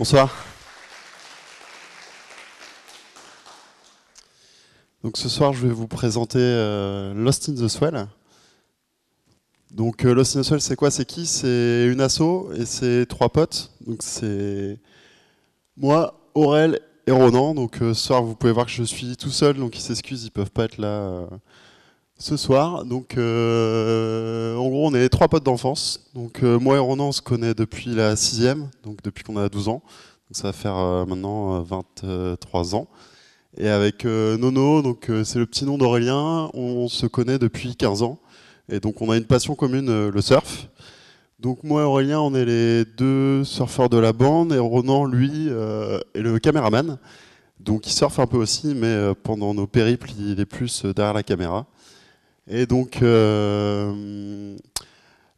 Bonsoir. Donc ce soir, je vais vous présenter euh, Lost in the Swell. Donc euh, Lost in the Swell, c'est quoi C'est qui C'est une asso et c'est trois potes. Donc c'est moi, Aurel et Ronan. Donc euh, ce soir, vous pouvez voir que je suis tout seul, donc ils s'excusent, ils peuvent pas être là ce soir. Donc, euh, en gros, on est trois potes d'enfance. Donc, euh, moi et Ronan, on se connaît depuis la sixième, donc depuis qu'on a 12 ans. Donc, ça va faire euh, maintenant 23 ans. Et avec Nono, donc c'est le petit nom d'Aurélien, on, se connaît depuis 15 ans. Et donc, on a une passion commune, le surf. Donc, moi et Aurélien, on est les deux surfeurs de la bande, et Ronan, lui, est le caméraman. Donc, il surfe un peu aussi, mais pendant nos périples, il est plus derrière la caméra. Et donc, euh,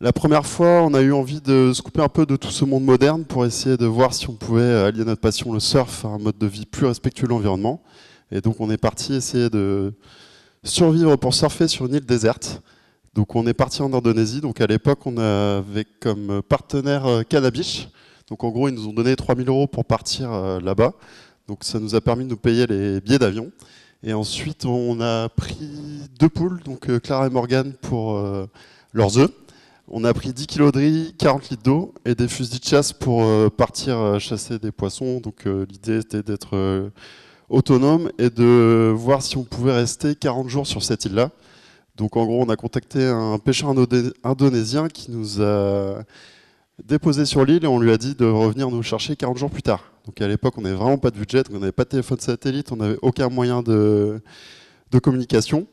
la première fois, on a eu envie de se couper un peu de tout ce monde moderne pour essayer de voir si on pouvait allier notre passion, le surf, à un mode de vie plus respectueux de l'environnement. Et donc, on est parti essayer de survivre pour surfer sur une île déserte. Donc, on est parti en Indonésie. Donc, à l'époque, on avait comme partenaire euh, Cannabis. Donc, en gros, ils nous ont donné 3000 euros pour partir euh, là-bas. Donc, ça nous a permis de nous payer les billets d'avion. Et ensuite, on a pris deux poules, donc euh, Clara et Morgan pour euh, leurs œufs. On a pris 10 kg de riz, 40 litres d'eau et des fusils de chasse pour euh, partir chasser des poissons. Donc l'idée était d'être autonome et de voir si on pouvait rester 40 jours sur cette île-là. Donc en gros, on a contacté un pêcheur indonésien qui nous a déposé sur l'île et on lui a dit de revenir nous chercher 40 jours plus tard. Donc à l'époque, on n'avait vraiment pas de budget, on n'avait pas de téléphone satellite, on n'avait aucun moyen de, de communication.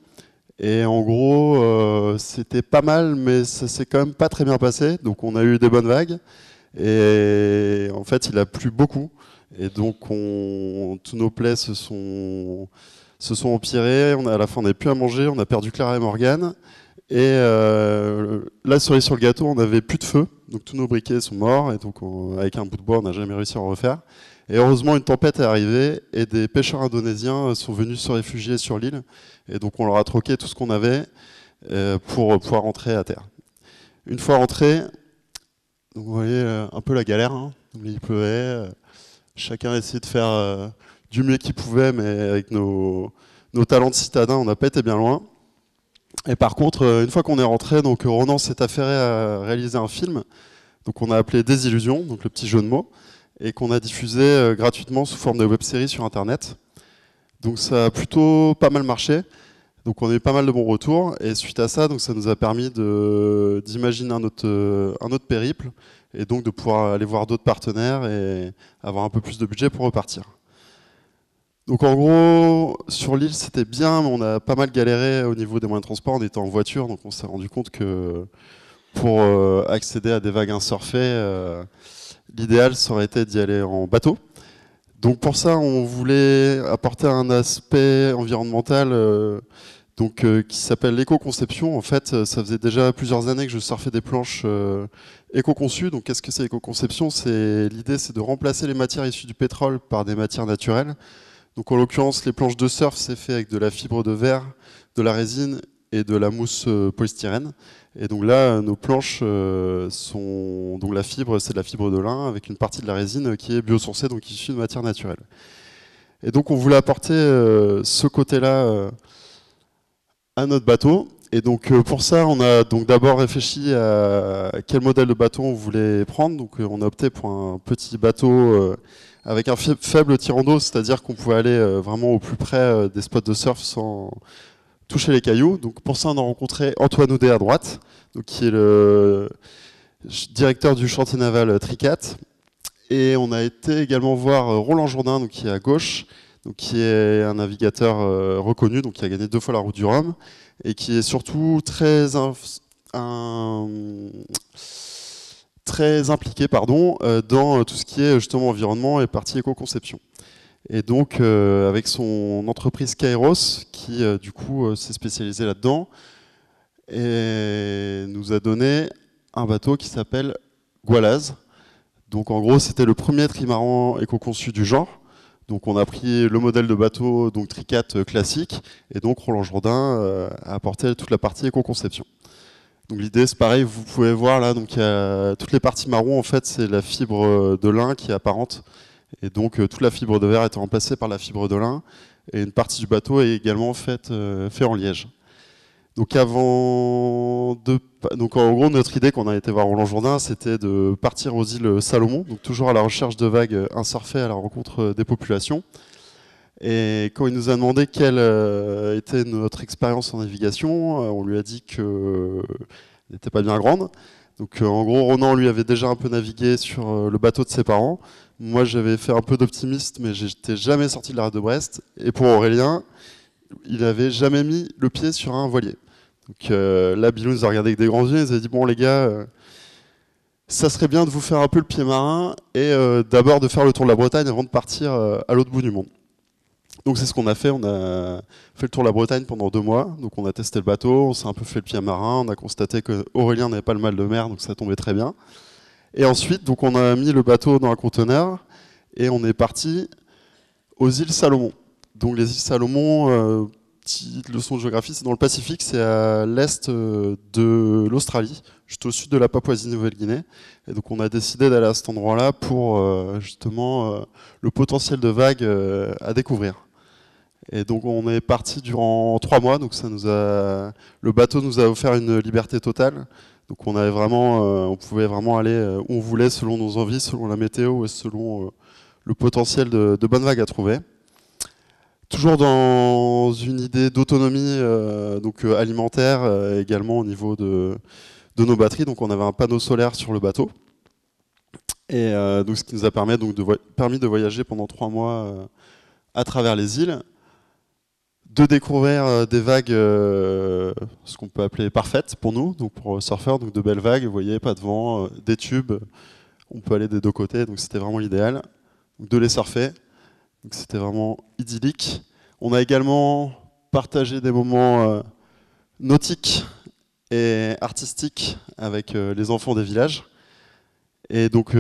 Et en gros, euh, c'était pas mal, mais ça s'est quand même pas très bien passé. Donc on a eu des bonnes vagues. Et en fait, il a plu beaucoup. Et donc tous nos plaies se sont, se sont empirées. On a, à la fin, on n'avait plus à manger. On a perdu Clara et Morgane. Et la euh, là, sur le gâteau, on n'avait plus de feu. Donc tous nos briquets sont morts. Et donc avec un bout de bois, on n'a jamais réussi à en refaire. Et heureusement, une tempête est arrivée et des pêcheurs indonésiens euh, sont venus se réfugier sur l'île. Et donc, on leur a troqué tout ce qu'on avait euh, pour euh, pouvoir rentrer à terre. Une fois rentrés, vous voyez un peu la galère. Hein. il pleuvait. Chacun essayait de faire du mieux qu'il pouvait, mais avec nos, talents de citadins, on n'a pas été bien loin. Et par contre, une fois qu'on est rentré, donc Ronan s'est affairé à réaliser un film. Donc on a appelé Désillusion, donc le petit jeu de mots et qu'on a diffusé euh, gratuitement sous forme de web série sur Internet. Donc ça a plutôt pas mal marché. Donc on a eu pas mal de bons retours et suite à ça, donc ça nous a permis d'imaginer un autre, euh, un autre périple et donc de pouvoir aller voir d'autres partenaires et avoir un peu plus de budget pour repartir. Donc en gros, sur l'île c'était bien, mais on a pas mal galéré au niveau des moyens de transport, on était en voiture, donc on s'est rendu compte que pour euh, accéder à des vagues insurfées, l'idéal serait été d'y aller en bateau. Donc pour ça, on voulait apporter un aspect environnemental euh, donc, euh, qui s'appelle l'éco-conception. En fait, euh, ça faisait déjà plusieurs années que je surfais des planches éco-conçues. Donc qu'est-ce que c'est éco-conception L'idée, c'est de remplacer les matières issues du pétrole par des matières naturelles. Donc en l'occurrence, les planches de surf, c'est fait avec de la fibre de verre, de la résine et de la mousse euh, polystyrène. Et donc là, euh, nos planches euh, sont. Donc la fibre, c'est de la fibre de lin avec une partie de la résine qui est biosourcée, donc issue de matière naturelle. Et donc on voulait apporter ce côté-là à notre bateau. Et donc pour ça, on a donc d'abord réfléchi à quel modèle de bateau on voulait prendre. Donc on a opté pour un petit bateau avec un faible tirant d'eau, c'est-à-dire qu'on pouvait aller vraiment au plus près des spots de surf sans, toucher les cailloux. Donc pour ça, on a rencontré Antoine Audet à droite, donc qui est le directeur du chantier naval Tricat. Et on a été également voir euh, Roland Jourdain, donc qui est à gauche, donc qui est un navigateur euh, reconnu, donc qui a gagné deux fois la route du Rhum, et qui est surtout très, très impliqué pardon, euh, dans tout ce qui est justement environnement et partie éco-conception. Et donc, euh, avec son entreprise Kairos, qui euh, du coup euh, s'est spécialisée là-dedans, et nous a donné un bateau qui s'appelle Gualaz. Donc, en gros, c'était le premier trimaran éco-conçu du genre. Donc, on a pris le modèle de bateau, donc Tricat classique, et donc Roland Jourdain a apporté toute la partie éco-conception. Donc l'idée, c'est pareil, vous pouvez voir là, donc toutes les parties marron, en fait, c'est la fibre de lin qui est apparente et donc euh, toute la fibre de verre est remplacée par la fibre de lin, et une partie du bateau est également faite euh, fait en liège. Donc avant de, donc en gros notre idée qu'on a été voir Roland Jourdain, c'était de partir aux îles Salomon, donc toujours à la recherche de vagues insurfées à la rencontre euh, des populations. Et quand il nous a demandé quelle était notre expérience en navigation, on lui a dit qu'elle n'était pas bien grande. Donc en gros, Ronan lui avait déjà un peu navigué sur le bateau de ses parents. Moi, j'avais fait un peu d'optimiste, mais j'étais jamais sorti de l'arrêt de Brest. Et pour Aurélien, il n'avait jamais mis le pied sur un voilier. Donc la euh, là, Bilou nous a regardé avec des grands yeux. Il nous a dit Bon, les gars, euh, ça serait bien de vous faire un peu le pied marin et euh, d'abord de faire le tour de la Bretagne avant de partir à l'autre bout du monde. Donc c'est ce qu'on a fait. On a fait le tour de la Bretagne pendant deux mois. Donc on a testé le bateau, on s'est un peu fait le pied marin. On a constaté qu'Aurélien n'avait pas le mal de mer, donc ça tombait très bien. Et ensuite, donc, on a mis le bateau dans un conteneur et on est parti aux îles Salomon. Donc, les îles Salomon, euh, petite leçon de géographie, c'est dans le Pacifique, c'est à l'est euh, de l'Australie, juste au sud de la Papouasie-Nouvelle-Guinée. Et donc, on a décidé d'aller à cet endroit-là pour euh, justement le potentiel de vagues à découvrir. Et donc on est parti durant trois mois, donc ça nous a, le bateau nous a offert une liberté totale. Donc on avait vraiment, euh, on pouvait vraiment aller euh, où on voulait selon nos envies, selon la météo et selon euh, le potentiel de, bonnes vagues à trouver. Toujours dans une idée d'autonomie donc alimentaire également au niveau de, nos batteries. Donc on avait un panneau solaire sur le bateau. Et ce qui nous a permis, de, voyager pendant trois mois à travers les îles de découvrir euh, des vagues, euh, ce qu'on peut appeler parfaites pour nous, donc pour euh, surfeurs, donc de belles vagues, vous voyez, pas de vent, des tubes, on peut aller des deux côtés, donc c'était vraiment l'idéal. De les surfer, donc c'était vraiment idyllique. On a également partagé des moments nautiques et artistiques avec les enfants des villages. Et donc,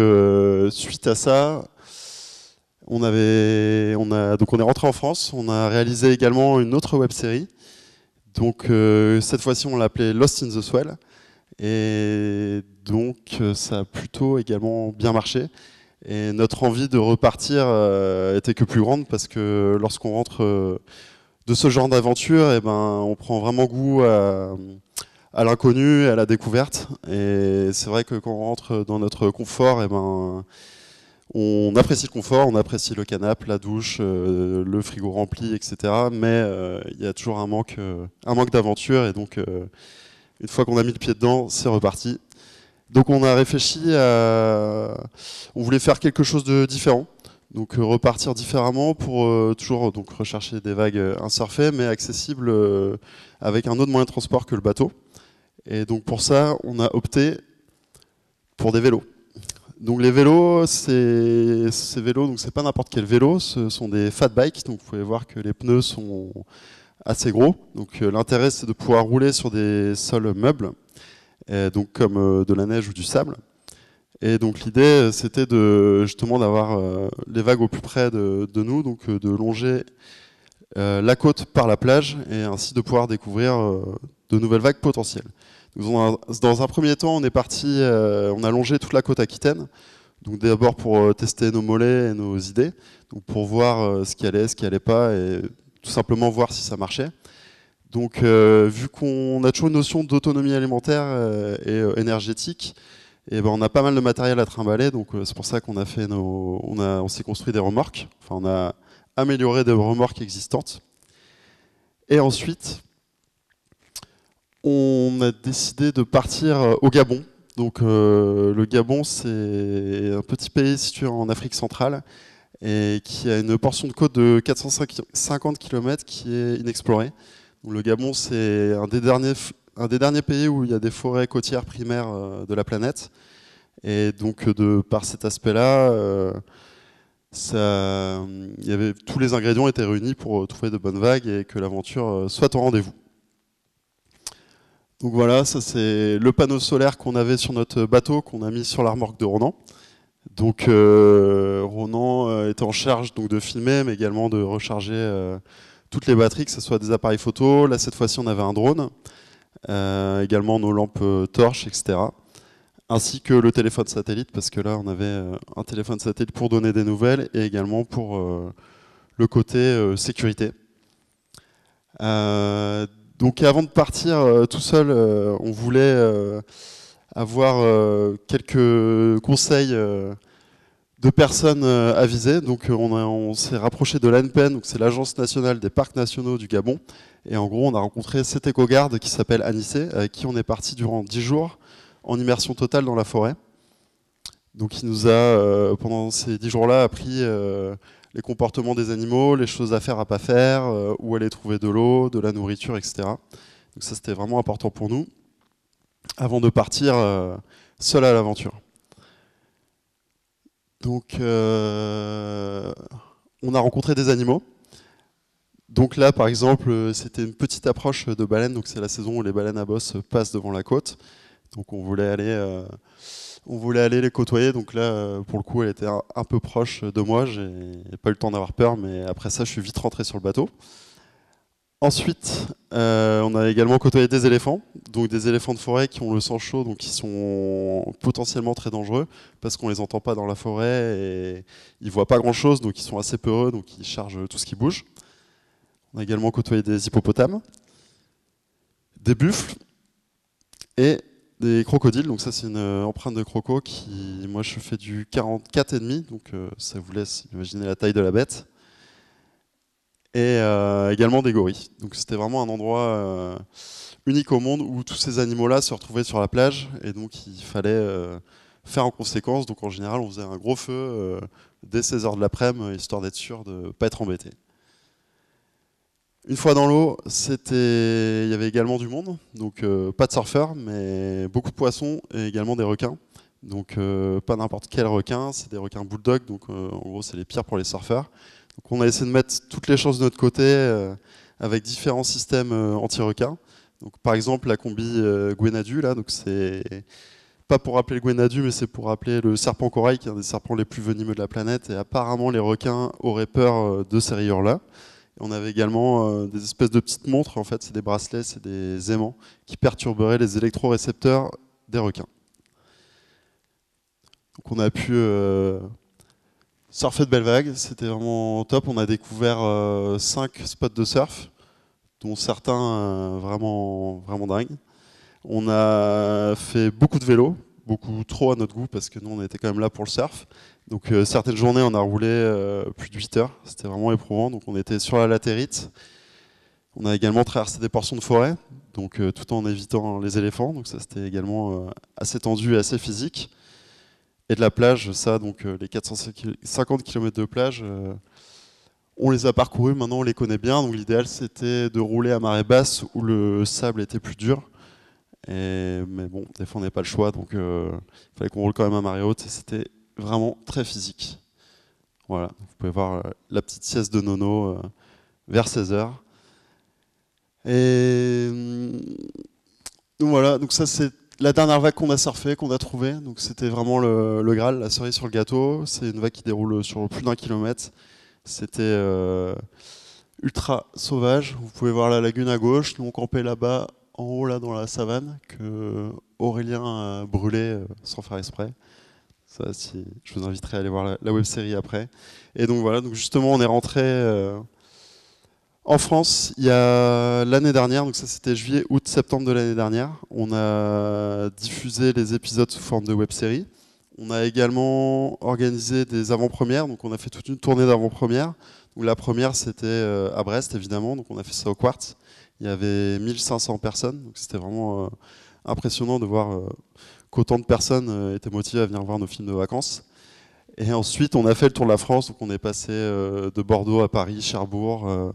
suite à ça, on avait, a, donc on est rentré en France, on a réalisé également une autre web série. Donc euh, cette fois-ci, on l'appelait Lost in the Swell. Et donc euh, ça a plutôt également bien marché. Et notre envie de repartir euh, était que plus grande parce que lorsqu'on rentre de ce genre d'aventure, et eh ben, on prend vraiment goût à, l'inconnu, à la découverte. Et c'est vrai que quand on rentre dans notre confort, et eh ben, on apprécie le confort, on apprécie le canapé, la douche, euh, le frigo rempli, etc. Mais euh, il y a toujours un manque, euh, manque d'aventure. Et donc, une fois qu'on a mis le pied dedans, c'est reparti. Donc, on a réfléchi à. On voulait faire quelque chose de différent. Donc repartir différemment pour toujours donc rechercher des vagues insurfées mais accessibles avec un autre moyen de transport que le bateau. Et donc pour ça, on a opté pour des vélos. Donc les vélos, ces vélos, donc c'est pas n'importe quel vélo, ce sont des fat bikes, donc vous pouvez voir que les pneus sont assez gros. Donc euh, l'intérêt c'est de pouvoir rouler sur des sols meubles, donc comme euh, de la neige ou du sable. Et donc l'idée euh, c'était justement d'avoir les vagues au plus près de, de nous, donc de longer la côte par la plage et ainsi de pouvoir découvrir de nouvelles vagues potentielles dans un premier temps, on est parti, euh, on a longé toute la côte aquitaine. Donc d'abord pour euh, tester nos mollets et nos idées, donc pour voir euh, ce qui allait, ce qui allait pas, et tout simplement voir si ça marchait. Donc vu qu'on a toujours une notion d'autonomie alimentaire et énergétique, et eh ben on a pas mal de matériel à trimballer, donc c'est pour ça qu'on a fait nos, on, a, on s'est construit des remorques. Enfin, on a amélioré des remorques existantes. Et ensuite, on a décidé de partir euh, au Gabon. Donc euh, le Gabon, c'est un petit pays situé en Afrique centrale et qui a une portion de côte de 450 km qui est inexplorée. le Gabon, c'est un, des derniers, pays où il y a des forêts côtières primaires euh, de la planète. Et donc de par cet aspect-là, tous les ingrédients étaient réunis pour trouver de bonnes vagues et que l'aventure soit au rendez-vous. Donc voilà, ça c'est le panneau solaire qu'on avait sur notre bateau, qu'on a mis sur la de Ronan. Donc euh, Ronan était euh, en charge donc, de filmer, mais également de recharger euh, toutes les batteries, que ce soit des appareils photo. Là, cette fois-ci, on avait un drone, également nos lampes torches, etc. Ainsi que le téléphone satellite, parce que là, on avait un téléphone satellite pour donner des nouvelles et également pour le côté sécurité. Donc avant de partir euh, tout seul, euh, on voulait euh, avoir quelques conseils de personnes avisées. Donc on, s'est rapproché de l'ANPEN, c'est l'Agence nationale des parcs nationaux du Gabon. Et en gros, on a rencontré cet éco-garde qui s'appelle Anissé, avec qui on est parti durant dix jours en immersion totale dans la forêt. Donc il nous a, pendant ces dix jours-là, appris les comportements des animaux, les choses à faire, à pas faire, euh, où aller trouver de l'eau, de la nourriture, etc. Donc ça, c'était vraiment important pour nous, avant de partir euh, seul à l'aventure. Donc, euh, on a rencontré des animaux. Donc là, par exemple, c'était une petite approche de baleine, Donc c'est la saison où les baleines à bosse passent devant la côte. Donc on voulait aller on voulait aller les côtoyer. Donc là, euh, pour le coup, elle était un peu proche de moi. J'ai pas eu le temps d'avoir peur, mais après ça, je suis vite rentré sur le bateau. Ensuite, euh, on a également côtoyé des éléphants, donc des éléphants de forêt qui ont le sang chaud, donc qui sont potentiellement très dangereux parce qu'on les entend pas dans la forêt et ils voient pas grand chose, donc ils sont assez peureux, donc ils chargent tout ce qui bouge. On a également côtoyé des hippopotames, des buffles et des crocodiles. Donc ça, c'est une euh, empreinte de croco qui, moi, je fais du demi, Donc euh, ça vous laisse imaginer la taille de la bête. Et euh, également des gorilles. Donc c'était vraiment un endroit unique au monde où tous ces animaux-là se retrouvaient sur la plage. Et donc il fallait faire en conséquence. Donc en général, on faisait un gros feu dès 16h de l'après-midi, histoire d'être sûr de ne pas être embêté. Une fois dans l'eau, il y avait également du monde, donc euh, pas de surfeurs, mais beaucoup de poissons et également des requins. Donc euh, pas n'importe quel requin, c'est des requins bulldog, donc euh, en gros c'est les pires pour les surfeurs. Donc on a essayé de mettre toutes les chances de notre côté avec différents systèmes anti-requins. Donc par exemple la combi Guenadu, là, donc c'est pas pour rappeler le Gwenadu, mais c'est pour rappeler le serpent corail, qui est un des serpents les plus venimeux de la planète. Et apparemment, les requins auraient peur de ces rayures-là on avait également euh, des espèces de petites montres, en fait, c'est des bracelets, c'est des aimants qui perturberaient les électrorécepteurs des requins. Donc on a pu euh, surfer de belles vagues, c'était vraiment top. On a découvert 5 euh, cinq spots de surf, dont certains vraiment, vraiment dingues. On a fait beaucoup de vélo, beaucoup trop à notre goût parce que nous on était quand même là pour le surf. Donc euh, certaines journées, on a roulé euh, plus de 8 heures. C'était vraiment éprouvant. Donc on était sur la latérite. On a également traversé des portions de forêt, donc euh, tout en évitant les éléphants. Donc ça, c'était également assez tendu et assez physique. Et de la plage, ça, donc les 450 km de plage, on les a parcourus. Maintenant, on les connaît bien. Donc l'idéal, c'était de rouler à marée basse où le sable était plus dur. Et, mais bon, des fois, on n'avait pas le choix. Donc il fallait qu'on roule quand même à marée haute. c'était vraiment très physique. Voilà, vous pouvez voir euh, la petite sieste de Nono euh, vers 16h. Et euh, donc voilà, donc ça c'est la dernière vague qu'on a surfée, qu'on a trouvée. Donc c'était vraiment le, Graal, la cerise sur le gâteau. C'est une vague qui déroule sur plus d'un kilomètre. C'était ultra sauvage. Vous pouvez voir la lagune à gauche. Nous on campait là-bas, en haut là dans la savane, que Aurélien a brûlé sans faire exprès je vous inviterai à aller voir la, web série après. Et donc voilà, donc justement, on est rentré euh, en France il y a l'année dernière, donc ça c'était juillet, août, septembre de l'année dernière. On a diffusé les épisodes sous forme de web série. On a également organisé des avant-premières, donc on a fait toute une tournée d'avant-premières. La première c'était euh, à Brest évidemment, donc on a fait ça au Quartz. Il y avait 1500 personnes, donc c'était vraiment euh, impressionnant de voir qu'autant de personnes euh, étaient motivées à venir voir nos films de vacances. Et ensuite, on a fait le tour de la France, donc on est passé euh, de Bordeaux à Paris, Cherbourg, euh,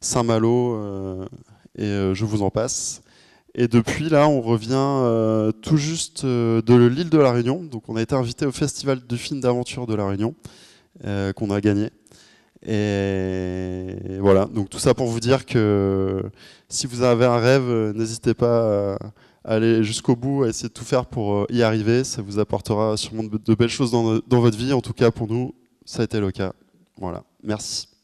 Saint-Malo, et je vous en passe. Et depuis là, on revient tout juste de l'île de la Réunion. Donc on a été invité au Festival de films d'aventure de la Réunion, qu'on a gagné. Et voilà, donc tout ça pour vous dire que si vous avez un rêve, n'hésitez pas à Allez jusqu'au bout, essayez de tout faire pour euh, y arriver. Ça vous apportera sûrement de belles choses dans, votre vie. En tout cas, pour nous, ça a été le cas. Voilà. Merci.